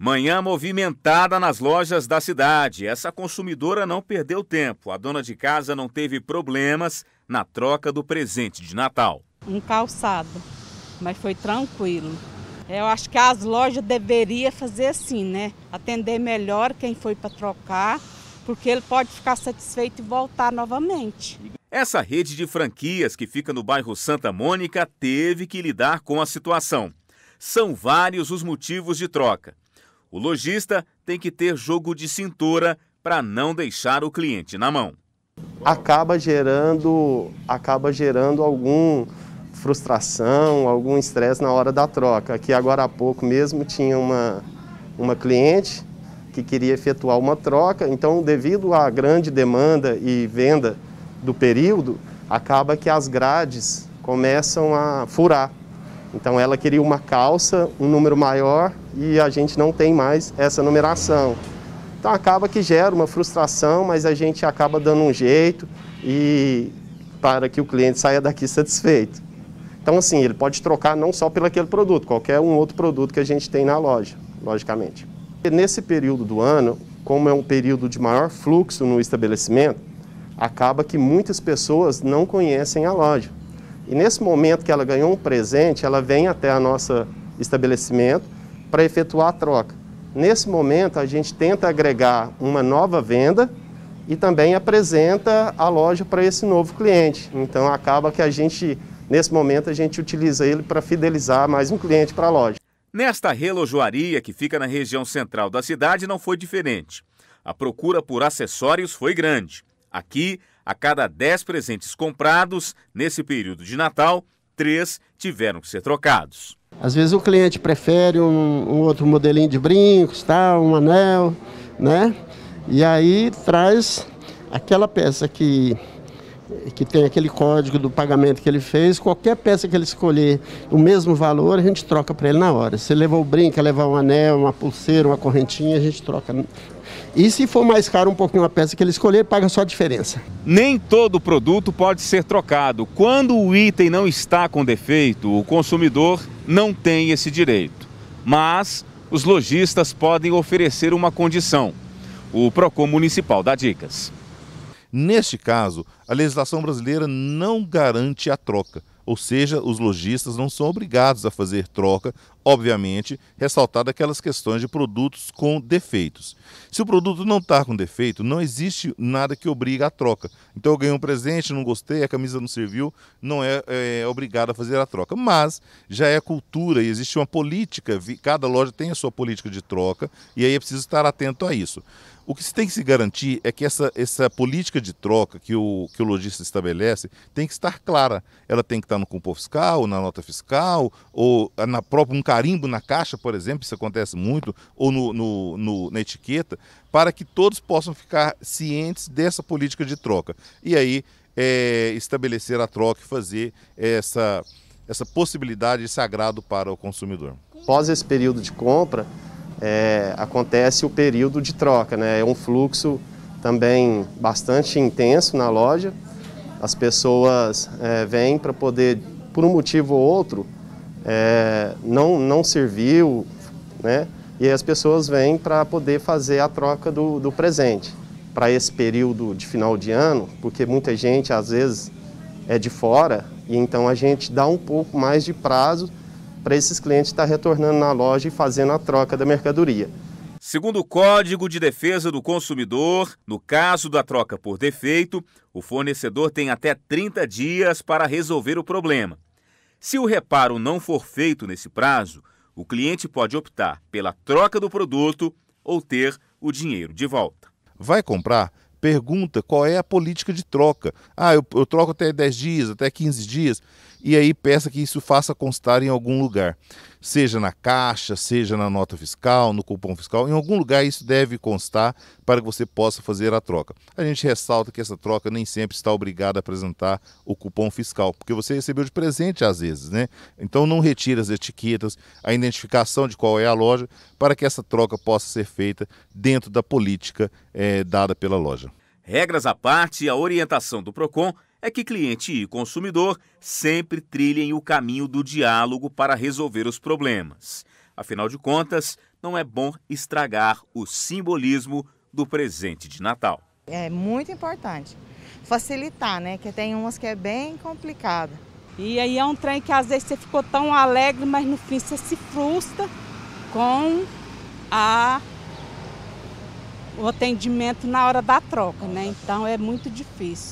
Manhã movimentada nas lojas da cidade. Essa consumidora não perdeu tempo. A dona de casa não teve problemas na troca do presente de Natal. Um calçado, mas foi tranquilo. Eu acho que as lojas deveriam fazer assim, né? Atender melhor quem foi para trocar, porque ele pode ficar satisfeito e voltar novamente. Essa rede de franquias que fica no bairro Santa Mônica teve que lidar com a situação. São vários os motivos de troca. O lojista tem que ter jogo de cintura para não deixar o cliente na mão. Acaba gerando, acaba gerando algum frustração, algum estresse na hora da troca. Aqui agora há pouco mesmo tinha uma, uma cliente que queria efetuar uma troca, então devido à grande demanda e venda do período, acaba que as grades começam a furar. Então ela queria uma calça, um número maior e a gente não tem mais essa numeração. Então acaba que gera uma frustração, mas a gente acaba dando um jeito e para que o cliente saia daqui satisfeito. Então assim, ele pode trocar não só pelo aquele produto, qualquer um outro produto que a gente tem na loja, logicamente. E nesse período do ano, como é um período de maior fluxo no estabelecimento, acaba que muitas pessoas não conhecem a loja. E nesse momento que ela ganhou um presente, ela vem até a nossa estabelecimento para efetuar a troca. Nesse momento, a gente tenta agregar uma nova venda e também apresenta a loja para esse novo cliente. Então, acaba que a gente, nesse momento, a gente utiliza ele para fidelizar mais um cliente para a loja. Nesta relojoaria, que fica na região central da cidade, não foi diferente. A procura por acessórios foi grande. Aqui, a cada 10 presentes comprados nesse período de Natal, três tiveram que ser trocados. Às vezes o cliente prefere um, um outro modelinho de brincos, tal, um anel, né? E aí traz aquela peça que que tem aquele código do pagamento que ele fez, qualquer peça que ele escolher o mesmo valor, a gente troca para ele na hora. Se levar o brinco, levar um anel, uma pulseira, uma correntinha, a gente troca. E se for mais caro um pouquinho a peça que ele escolher, ele paga só a diferença. Nem todo produto pode ser trocado. Quando o item não está com defeito, o consumidor não tem esse direito. Mas os lojistas podem oferecer uma condição. O Procon Municipal dá dicas. Neste caso, a legislação brasileira não garante a troca. Ou seja, os lojistas não são obrigados a fazer troca, obviamente, ressaltado aquelas questões de produtos com defeitos. Se o produto não está com defeito, não existe nada que obriga a troca. Então eu ganhei um presente, não gostei, a camisa não serviu, não é, é obrigado a fazer a troca. Mas já é cultura e existe uma política, cada loja tem a sua política de troca e aí é preciso estar atento a isso. O que se tem que se garantir é que essa, essa política de troca que o, que o lojista estabelece tem que estar clara, ela tem que estar tá no cupom fiscal, na nota fiscal, ou ah, na própria um carimbo na caixa, por exemplo, isso acontece muito, ou no, no, no, na etiqueta, para que todos possam ficar cientes dessa política de troca. E aí é, estabelecer a troca e fazer essa, essa possibilidade de sagrado para o consumidor. Após esse período de compra, é, acontece o período de troca, né? é um fluxo também bastante intenso na loja. As pessoas é, vêm para poder, por um motivo ou outro, é, não, não serviu, né? E as pessoas vêm para poder fazer a troca do, do presente para esse período de final de ano, porque muita gente às vezes é de fora e então a gente dá um pouco mais de prazo para esses clientes estar tá retornando na loja e fazendo a troca da mercadoria. Segundo o Código de Defesa do Consumidor, no caso da troca por defeito, o fornecedor tem até 30 dias para resolver o problema. Se o reparo não for feito nesse prazo, o cliente pode optar pela troca do produto ou ter o dinheiro de volta. Vai comprar? Pergunta qual é a política de troca. Ah, eu, eu troco até 10 dias, até 15 dias e aí peça que isso faça constar em algum lugar, seja na caixa, seja na nota fiscal, no cupom fiscal, em algum lugar isso deve constar para que você possa fazer a troca. A gente ressalta que essa troca nem sempre está obrigada a apresentar o cupom fiscal, porque você recebeu de presente às vezes, né? Então não retire as etiquetas, a identificação de qual é a loja, para que essa troca possa ser feita dentro da política é, dada pela loja. Regras à parte, a orientação do PROCON é que cliente e consumidor sempre trilhem o caminho do diálogo para resolver os problemas. Afinal de contas, não é bom estragar o simbolismo do presente de Natal. É muito importante facilitar, né? Que tem umas que é bem complicada. E aí é um trem que às vezes você ficou tão alegre, mas no fim você se frustra com a o atendimento na hora da troca, né? Então é muito difícil.